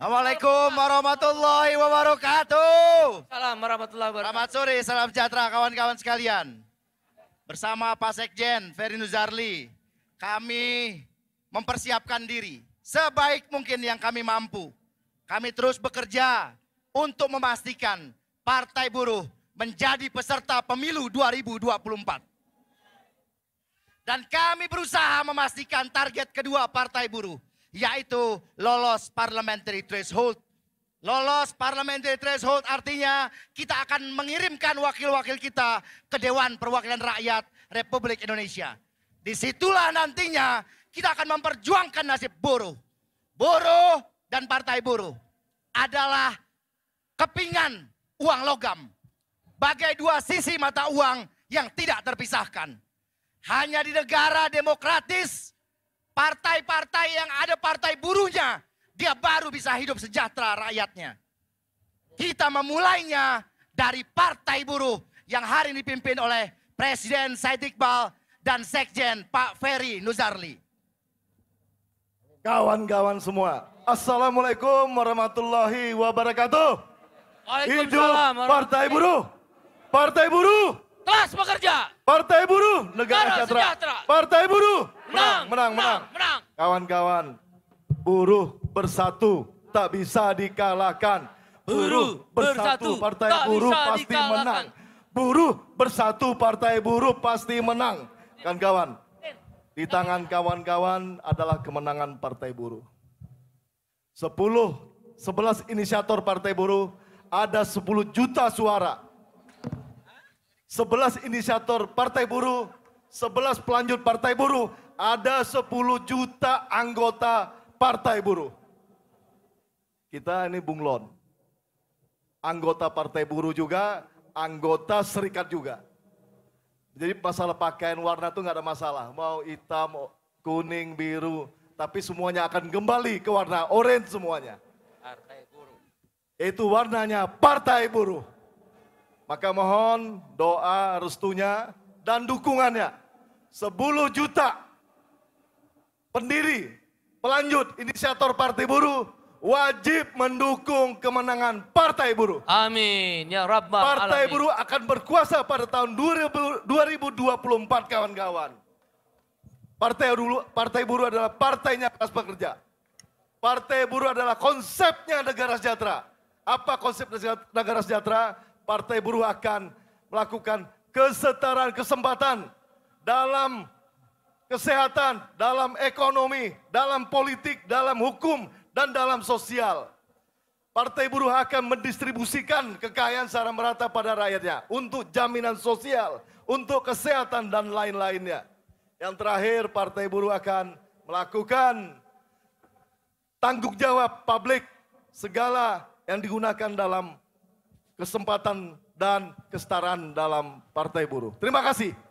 Assalamualaikum warahmatullahi wabarakatuh. Salam warahmatullahi wabarakatuh. Selamat sore, salam sejahtera kawan-kawan sekalian. Bersama Pak Sekjen Ferry Nuzarli, kami mempersiapkan diri sebaik mungkin yang kami mampu. Kami terus bekerja untuk memastikan Partai Buruh menjadi peserta pemilu 2024. Dan kami berusaha memastikan target kedua Partai Buruh yaitu lolos parliamentary threshold. Lolos parliamentary threshold artinya kita akan mengirimkan wakil-wakil kita ke Dewan Perwakilan Rakyat Republik Indonesia. Disitulah nantinya kita akan memperjuangkan nasib buruh. Buruh dan partai buruh adalah kepingan uang logam. Bagai dua sisi mata uang yang tidak terpisahkan. Hanya di negara demokratis Partai-partai yang ada partai buruhnya, dia baru bisa hidup sejahtera rakyatnya. Kita memulainya dari partai buruh yang hari ini dipimpin oleh Presiden Said Iqbal dan Sekjen Pak Ferry Nuzarli. Kawan-kawan semua, Assalamualaikum warahmatullahi wabarakatuh. Hidup Partai Buruh. Partai Buruh. Kelas pekerja. Partai Buruh. Negara, sejahtera. sejahtera. Partai Buruh menang, menang. menang. Kawan-kawan, buruh bersatu tak bisa dikalahkan. Buruh bersatu, bersatu partai buruh pasti dikalahkan. menang. Buruh bersatu partai buruh pasti menang. Kan kawan, di tangan kawan-kawan adalah kemenangan partai buruh. 10, 11 inisiator partai buruh, ada 10 juta suara. 11 inisiator partai buruh, 11 pelanjut partai buruh, ada 10 juta anggota partai buruh. Kita ini bunglon. Anggota partai buruh juga, anggota serikat juga. Jadi masalah pakaian warna itu nggak ada masalah. Mau hitam, kuning, biru, tapi semuanya akan kembali ke warna orange semuanya. Partai buruh. Itu warnanya partai buruh. Maka mohon doa, restunya, dan dukungannya. 10 juta pendiri, pelanjut, inisiator Partai Buruh wajib mendukung kemenangan Partai Buruh. Amin. Ya Rabbal Partai Buruh akan berkuasa pada tahun 2024 kawan-kawan. Partai Buruh, Partai Buruh adalah partainya kelas pekerja. Partai Buruh adalah konsepnya negara sejahtera. Apa konsep negara sejahtera? Partai Buruh akan melakukan kesetaraan kesempatan dalam kesehatan, dalam ekonomi, dalam politik, dalam hukum, dan dalam sosial. Partai Buruh akan mendistribusikan kekayaan secara merata pada rakyatnya untuk jaminan sosial, untuk kesehatan, dan lain-lainnya. Yang terakhir, Partai Buruh akan melakukan tanggung jawab publik segala yang digunakan dalam kesempatan dan kesetaraan dalam Partai Buruh. Terima kasih.